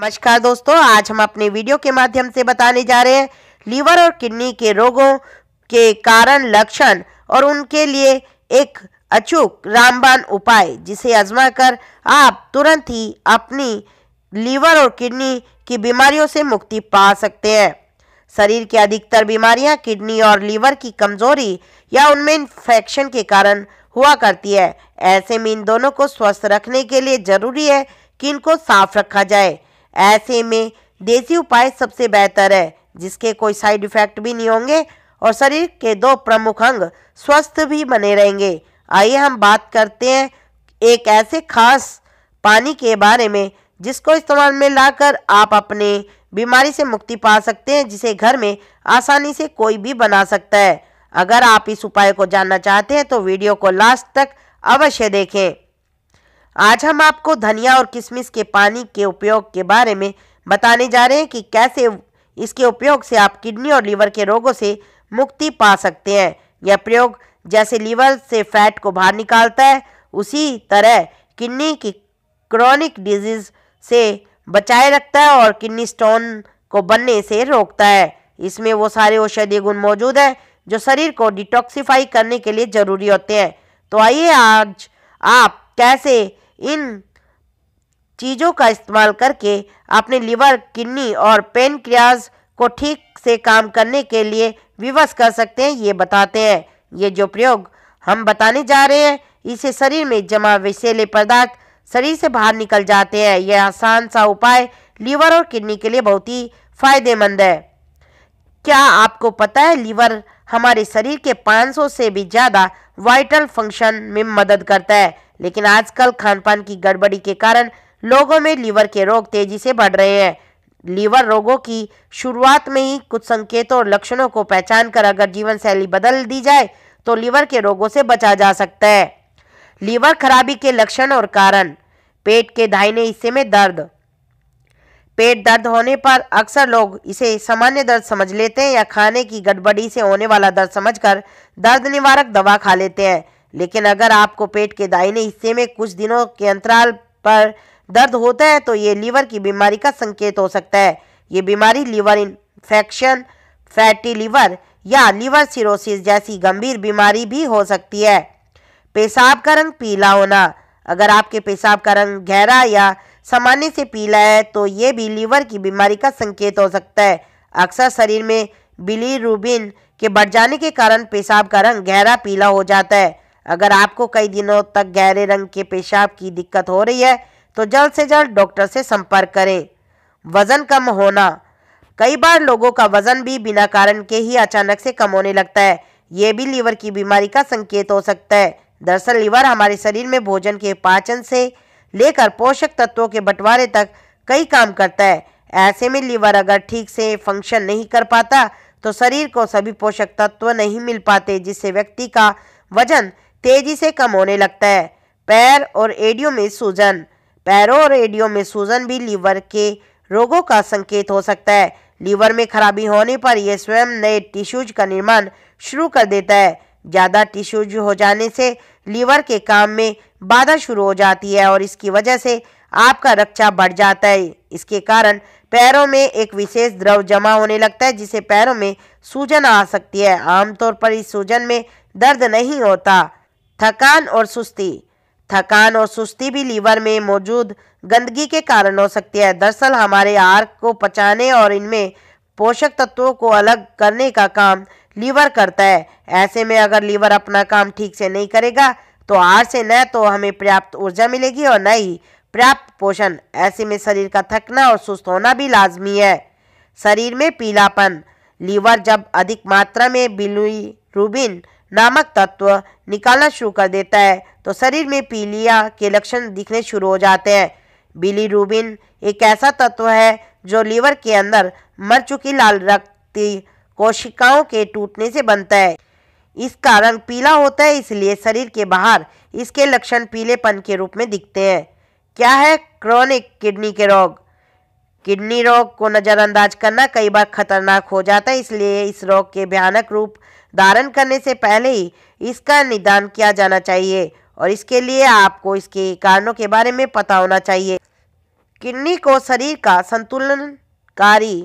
नमस्कार दोस्तों आज हम अपने वीडियो के माध्यम से बताने जा रहे हैं लीवर और किडनी के रोगों के कारण लक्षण और उनके लिए एक अचूक रामबान उपाय जिसे आजमा कर आप तुरंत ही अपनी लीवर और किडनी की बीमारियों से मुक्ति पा सकते हैं शरीर की अधिकतर बीमारियां किडनी और लीवर की कमजोरी या उनमें इन्फेक्शन के कारण हुआ करती है ऐसे में इन दोनों को स्वस्थ रखने के लिए जरूरी है कि इनको साफ रखा जाए ऐसे में देसी उपाय सबसे बेहतर है जिसके कोई साइड इफेक्ट भी नहीं होंगे और शरीर के दो प्रमुख अंग स्वस्थ भी बने रहेंगे आइए हम बात करते हैं एक ऐसे खास पानी के बारे में जिसको इस्तेमाल में लाकर आप अपने बीमारी से मुक्ति पा सकते हैं जिसे घर में आसानी से कोई भी बना सकता है अगर आप इस उपाय को जानना चाहते हैं तो वीडियो को लास्ट तक अवश्य देखें आज हम आपको धनिया और किशमिश के पानी के उपयोग के बारे में बताने जा रहे हैं कि कैसे इसके उपयोग से आप किडनी और लीवर के रोगों से मुक्ति पा सकते हैं यह प्रयोग जैसे लीवर से फैट को बाहर निकालता है उसी तरह किडनी की क्रॉनिक डिजीज से बचाए रखता है और किडनी स्टोन को बनने से रोकता है इसमें वो सारे औषधीय गुण मौजूद हैं जो शरीर को डिटॉक्सीफाई करने के लिए ज़रूरी होते हैं तो आइए आज आप कैसे इन चीज़ों का इस्तेमाल करके अपने लिवर किडनी और पेनक्रियाज को ठीक से काम करने के लिए विवश कर सकते हैं ये बताते हैं ये जो प्रयोग हम बताने जा रहे हैं इसे शरीर में जमा विषैले पदार्थ शरीर से बाहर निकल जाते हैं यह आसान सा उपाय लीवर और किडनी के लिए बहुत ही फायदेमंद है क्या आपको पता है लीवर हमारे शरीर के 500 से भी ज़्यादा वाइटल फंक्शन में मदद करता है लेकिन आजकल खानपान की गड़बड़ी के कारण लोगों में लीवर के रोग तेजी से बढ़ रहे हैं लीवर रोगों की शुरुआत में ही कुछ संकेतों और लक्षणों को पहचान कर अगर जीवन शैली बदल दी जाए तो लीवर के रोगों से बचा जा सकता है लीवर खराबी के लक्षण और कारण पेट के दाहिने हिस्से में दर्द पेट दर्द होने पर अक्सर लोग इसे सामान्य दर्द समझ लेते हैं या खाने की गड़बड़ी से होने वाला दर्द समझकर दर्द निवारक दवा खा लेते हैं लेकिन अगर आपको पेट के दाहिने हिस्से में कुछ दिनों के अंतराल पर दर्द होता है तो ये लीवर की बीमारी का संकेत हो सकता है ये बीमारी लीवर इन्फेक्शन फैटी लीवर या लीवर सिरोसिस जैसी गंभीर बीमारी भी हो सकती है पेशाब का रंग पीला होना अगर आपके पेशाब का रंग गहरा या सामान्य से पीला है तो ये भी लीवर की बीमारी का संकेत हो सकता है अक्सर शरीर में बिलीरूबिन के बढ़ जाने के कारण पेशाब का रंग गहरा पीला हो जाता है अगर आपको कई दिनों तक गहरे रंग के पेशाब की दिक्कत हो रही है तो जल्द से जल्द डॉक्टर से संपर्क करें वज़न कम होना कई बार लोगों का वज़न भी बिना कारण के ही अचानक से कम होने लगता है ये भी लीवर की बीमारी का संकेत हो सकता है दरअसल लीवर हमारे शरीर में भोजन के पाचन से लेकर पोषक तत्वों के बंटवारे तक कई काम करता है ऐसे में लीवर अगर ठीक से फंक्शन नहीं कर पाता तो शरीर को सभी पोषक तत्व नहीं मिल पाते जिससे व्यक्ति का वजन तेजी से कम होने लगता है पैर और एडियो में सूजन पैरों और एडियो में सूजन भी लीवर के रोगों का संकेत हो सकता है लीवर में खराबी होने पर यह स्वयं नए टिश्यूज का निर्माण शुरू कर देता है ज़्यादा टिश्यूज हो जाने से लीवर के काम में बाधा शुरू हो जाती है और इसकी वजह से आपका रक्षा बढ़ जाता है इसके कारण पैरों में एक विशेष द्रव जमा होने लगता है जिसे पैरों में सूजन आ सकती है आमतौर पर इस सूजन में दर्द नहीं होता थकान और सुस्ती थकान और सुस्ती भी लीवर में मौजूद गंदगी के कारण हो सकती है दरअसल हमारे आर को पचाने और इनमें पोषक तत्वों को अलग करने का काम लीवर करता है ऐसे में अगर लीवर अपना काम ठीक से नहीं करेगा तो आर से न तो हमें पर्याप्त ऊर्जा मिलेगी और न ही पर्याप्त पोषण ऐसे में शरीर का थकना और सुस्त होना भी लाजमी है शरीर में पीलापन लीवर जब अधिक मात्रा में बिलुई रूबिन नामक तत्व निकालना शुरू कर देता है तो शरीर में पीलिया के लक्षण दिखने शुरू हो जाते हैं रूबिन एक ऐसा तत्व है जो लीवर के अंदर मर चुकी लाल रक्त कोशिकाओं के टूटने से बनता है इसका रंग पीला होता है इसलिए शरीर के बाहर इसके लक्षण पीलेपन के रूप में दिखते हैं क्या है क्रॉनिक किडनी के रोग किडनी रोग को नज़रअंदाज करना कई बार खतरनाक हो जाता है इसलिए इस रोग के भयानक रूप धारण करने से पहले ही इसका निदान किया जाना चाहिए और इसके लिए आपको इसके कारणों के बारे में पता होना चाहिए किडनी को शरीर का संतुलनकारी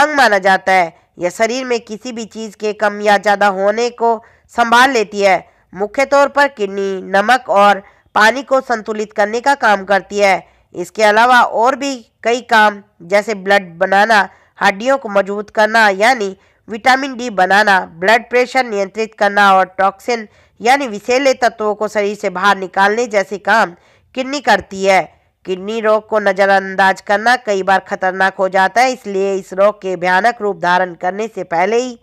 अंग माना जाता है यह शरीर में किसी भी चीज़ के कम या ज़्यादा होने को संभाल लेती है मुख्य तौर पर किडनी नमक और पानी को संतुलित करने का काम करती है इसके अलावा और भी कई काम जैसे ब्लड बनाना हड्डियों को मजबूत करना यानी विटामिन डी बनाना ब्लड प्रेशर नियंत्रित करना और टॉक्सिन यानी विषैले तत्वों को शरीर से बाहर निकालने जैसे काम किडनी करती है किडनी रोग को नज़रअंदाज करना कई बार खतरनाक हो जाता है इसलिए इस रोग के भयानक रूप धारण करने से पहले ही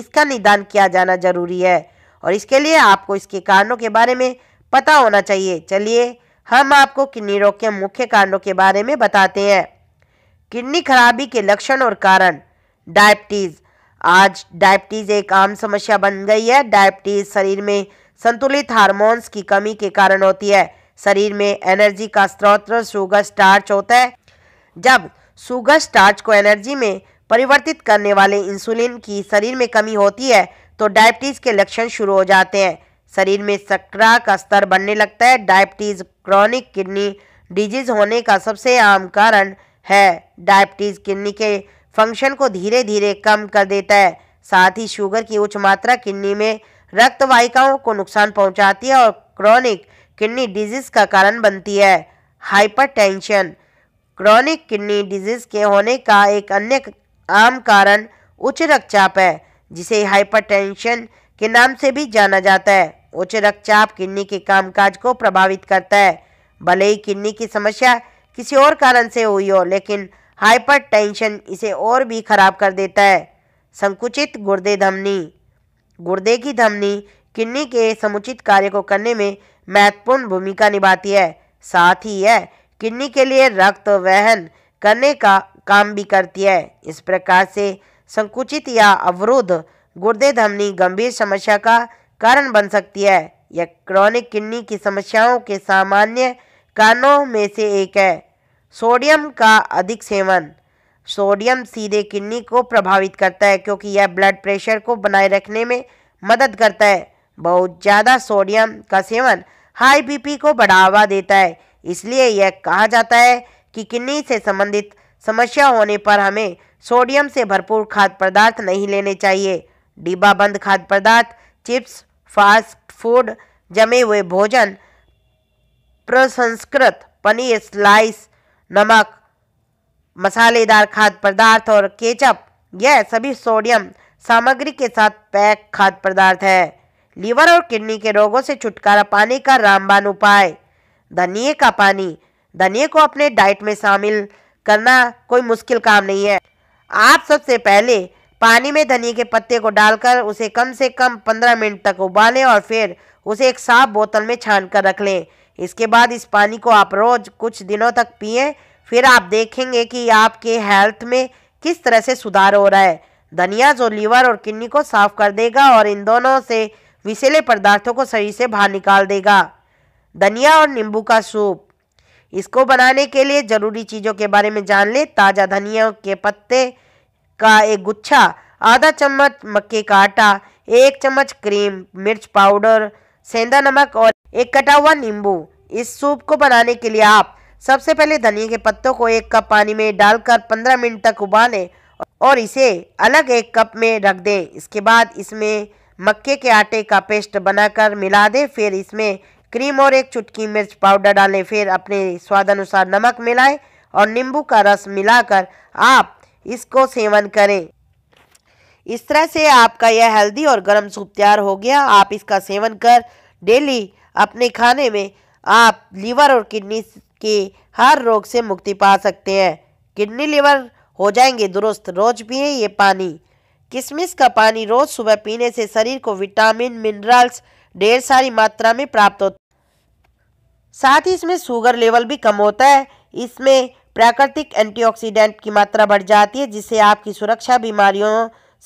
इसका निदान किया जाना जरूरी है और इसके लिए आपको इसके कारणों के बारे में पता होना चाहिए चलिए हम आपको किडनी रोग के मुख्य कारणों के बारे में बताते हैं किडनी खराबी के लक्षण और कारण डायबिटीज़ आज डायबिटीज़ एक आम समस्या बन गई है डायबिटीज़ शरीर में संतुलित हार्मोन्स की कमी के कारण होती है शरीर में एनर्जी का स्रोत शुगर स्टार्च होता है जब शुगर स्टार्च को एनर्जी में परिवर्तित करने वाले इंसुलिन की शरीर में कमी होती है तो डायबिटीज़ के लक्षण शुरू हो जाते हैं शरीर में सकरा का स्तर बढ़ने लगता है डायबिटीज़ क्रॉनिक किडनी डिजीज होने का सबसे आम कारण है डायबिटीज़ किडनी के फंक्शन को धीरे धीरे कम कर देता है साथ ही शुगर की उच्च मात्रा किडनी में रक्त वाहिकाओं को नुकसान पहुंचाती है और क्रॉनिक किडनी डिजीज का कारण बनती है हाइपरटेंशन क्रॉनिक किडनी डिजीज के होने का एक अन्य आम कारण उच्च रक्तचाप है जिसे हाइपरटेंशन के नाम से भी जाना जाता है उच्च रक्तचाप किडनी के कामकाज को प्रभावित करता है भले ही किडनी की समस्या किसी और कारण से हुई हो लेकिन हाइपरटेंशन इसे और भी खराब कर देता है संकुचित गुर्दे धमनी गुर्दे की धमनी किडनी के समुचित कार्य को करने में महत्वपूर्ण भूमिका निभाती है साथ ही यह किडनी के लिए रक्त वहन करने का काम भी करती है इस प्रकार से संकुचित या अवरुद्ध गुर्दे धमनी गंभीर समस्या का कारण बन सकती है यह क्रॉनिक किडनी की समस्याओं के सामान्य कारणों में से एक है सोडियम का अधिक सेवन सोडियम सीधे किडनी को प्रभावित करता है क्योंकि यह ब्लड प्रेशर को बनाए रखने में मदद करता है बहुत ज़्यादा सोडियम का सेवन हाई बीपी को बढ़ावा देता है इसलिए यह कहा जाता है कि किडनी से संबंधित समस्या होने पर हमें सोडियम से भरपूर खाद्य पदार्थ नहीं लेने चाहिए डिब्बा बंद खाद्य पदार्थ चिप्स फास्ट फूड जमे हुए भोजन प्रसंस्कृत पनीर स्लाइस नमक मसालेदार खाद्य पदार्थ और केचप यह सभी सोडियम सामग्री के साथ पैक खाद्य पदार्थ है लीवर और किडनी के रोगों से छुटकारा पाने का रामबान उपाय धनिए का पानी धनिए को अपने डाइट में शामिल करना कोई मुश्किल काम नहीं है आप सबसे पहले पानी में धनिए के पत्ते को डालकर उसे कम से कम पंद्रह मिनट तक उबालें और फिर उसे एक साफ बोतल में छान कर रख लें इसके बाद इस पानी को आप रोज़ कुछ दिनों तक पिए फिर आप देखेंगे कि आपके हेल्थ में किस तरह से सुधार हो रहा है धनिया जो लीवर और किडनी को साफ कर देगा और इन दोनों से विषैले पदार्थों को शरीर से बाहर निकाल देगा धनिया और नींबू का सूप इसको बनाने के लिए ज़रूरी चीज़ों के बारे में जान लें ताज़ा धनिया के पत्ते का एक गुच्छा आधा चम्मच मक्के का आटा एक चम्मच क्रीम मिर्च पाउडर सेंधा नमक और एक कटा हुआ नींबू इस सूप को बनाने के लिए आप सबसे पहले धनिया के पत्तों को एक कप पानी में डालकर 15 मिनट तक उबालें और इसे अलग एक कप में रख दें इसके बाद इसमें मक्के के आटे का पेस्ट बनाकर मिला दें फिर इसमें क्रीम और एक चुटकी मिर्च पाउडर डालें फिर अपने स्वाद अनुसार नमक मिलाएं और नींबू का रस मिलाकर आप इसको सेवन करें इस तरह से आपका यह हेल्दी और गर्म सूप तैयार हो गया आप इसका सेवन कर डेली अपने खाने में आप लीवर और किडनी के हर रोग से मुक्ति पा सकते हैं किडनी लीवर हो जाएंगे दुरुस्त रोज पिए ये पानी किशमिश का पानी रोज सुबह पीने से शरीर को विटामिन मिनरल्स ढेर सारी मात्रा में प्राप्त होता साथ ही इसमें शुगर लेवल भी कम होता है इसमें प्राकृतिक एंटीऑक्सीडेंट की मात्रा बढ़ जाती है जिससे आपकी सुरक्षा बीमारियों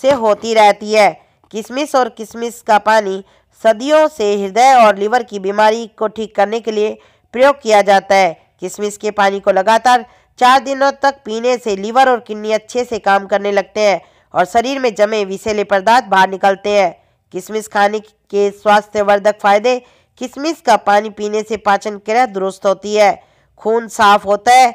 से होती रहती है किशमिश और किशमिश का पानी सदियों से हृदय और लीवर की बीमारी को ठीक करने के लिए प्रयोग किया जाता है किशमिश के पानी को लगातार चार दिनों तक पीने से लीवर और किडनी अच्छे से काम करने लगते हैं और शरीर में जमे विषैले पदार्थ बाहर निकलते हैं किशमिश खाने के स्वास्थ्यवर्धक फायदे किशमिश का पानी पीने से पाचन क्रिया दुरुस्त होती है खून साफ होता है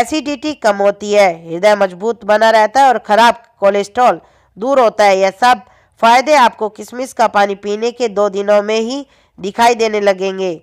एसिडिटी कम होती है हृदय मजबूत बना रहता है और खराब कोलेस्ट्रॉल दूर होता है यह सब फायदे आपको किशमिश का पानी पीने के दो दिनों में ही दिखाई देने लगेंगे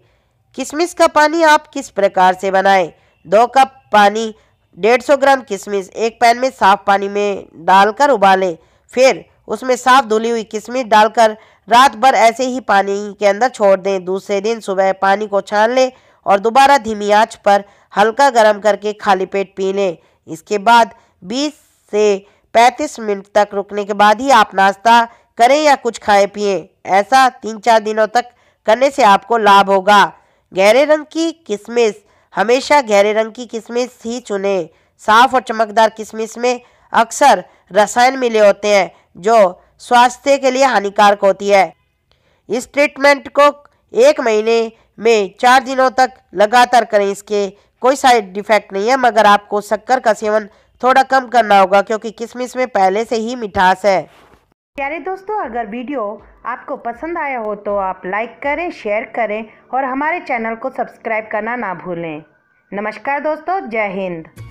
किशमिश का पानी आप किस प्रकार से बनाएं दो कप पानी डेढ़ सौ ग्राम किशमिश एक पैन में साफ पानी में डालकर उबालें फिर उसमें साफ धुली हुई किशमिश डालकर रात भर ऐसे ही पानी के अंदर छोड़ दें दूसरे दिन सुबह पानी को छान लें और दोबारा धीमी आँच पर हल्का गर्म करके खाली पेट पी लें इसके बाद बीस से पैंतीस मिनट तक रुकने के बाद ही आप नाश्ता करें या कुछ खाएं पिए ऐसा तीन चार दिनों तक करने से आपको लाभ होगा गहरे रंग की किशमिश हमेशा गहरे रंग की किशमिश ही चुनें साफ और चमकदार किशमिश में अक्सर रसायन मिले होते हैं जो स्वास्थ्य के लिए हानिकारक होती है इस ट्रीटमेंट को एक महीने में चार दिनों तक लगातार करें इसके कोई साइड इफेक्ट नहीं है मगर आपको शक्कर का सेवन थोड़ा कम करना होगा क्योंकि किशमिश में पहले से ही मिठास है प्यारे दोस्तों अगर वीडियो आपको पसंद आया हो तो आप लाइक करें शेयर करें और हमारे चैनल को सब्सक्राइब करना ना भूलें नमस्कार दोस्तों जय हिंद